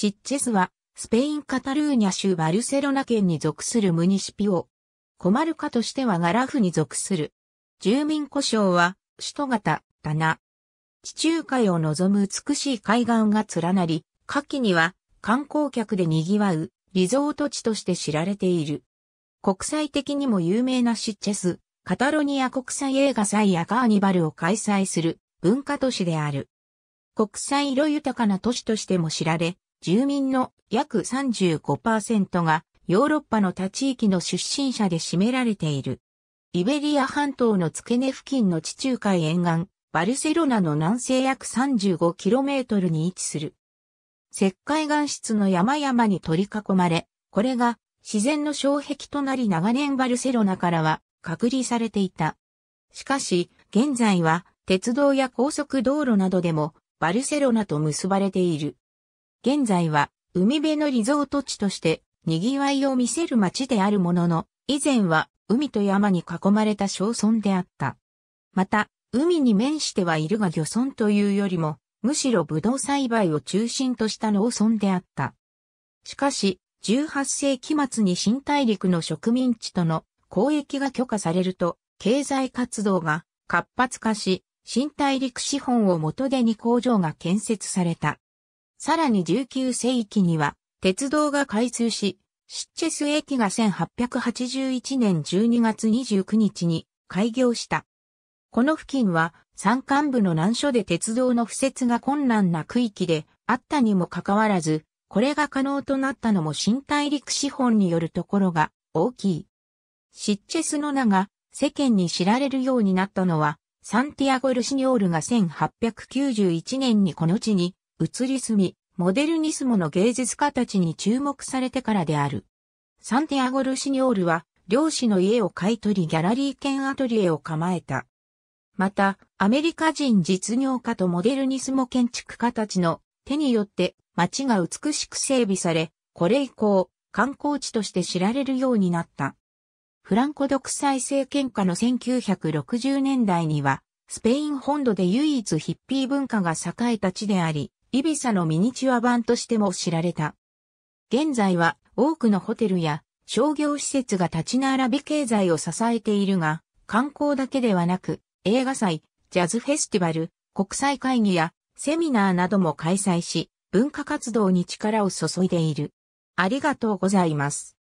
シッチェスは、スペイン・カタルーニャ州バルセロナ県に属するムニシピオ。コマルカとしてはガラフに属する。住民故障は、首都型、棚。地中海を望む美しい海岸が連なり、夏季には観光客で賑わうリゾート地として知られている。国際的にも有名なシッチェス、カタロニア国際映画祭やカーニバルを開催する文化都市である。国際色豊かな都市としても知られ、住民の約35%がヨーロッパの他地域の出身者で占められている。イベリア半島の付け根付近の地中海沿岸、バルセロナの南西約 35km に位置する。石灰岩質の山々に取り囲まれ、これが自然の障壁となり長年バルセロナからは隔離されていた。しかし、現在は鉄道や高速道路などでもバルセロナと結ばれている。現在は海辺のリゾート地として賑わいを見せる街であるものの、以前は海と山に囲まれた小村であった。また、海に面してはいるが漁村というよりも、むしろブドウ栽培を中心とした農村であった。しかし、18世紀末に新大陸の植民地との交易が許可されると、経済活動が活発化し、新大陸資本を元手に工場が建設された。さらに19世紀には、鉄道が開通し、シッチェス駅が1881年12月29日に開業した。この付近は山間部の難所で鉄道の敷設が困難な区域であったにもかかわらず、これが可能となったのも新大陸資本によるところが大きい。シッチェスの名が世間に知られるようになったのは、サンティアゴ・ルシニョールが1891年にこの地に移り住み、モデルニスモの芸術家たちに注目されてからである。サンティアゴ・ルシニオールは、漁師の家を買い取りギャラリー兼アトリエを構えた。また、アメリカ人実業家とモデルニスモ建築家たちの手によって街が美しく整備され、これ以降、観光地として知られるようになった。フランコ独裁政権下の1960年代には、スペイン本土で唯一ヒッピー文化が栄えた地であり、イビサのミニチュア版としても知られた。現在は多くのホテルや商業施設が立ち並び経済を支えているが、観光だけではなく、映画祭、ジャズフェスティバル、国際会議やセミナーなども開催し、文化活動に力を注いでいる。ありがとうございます。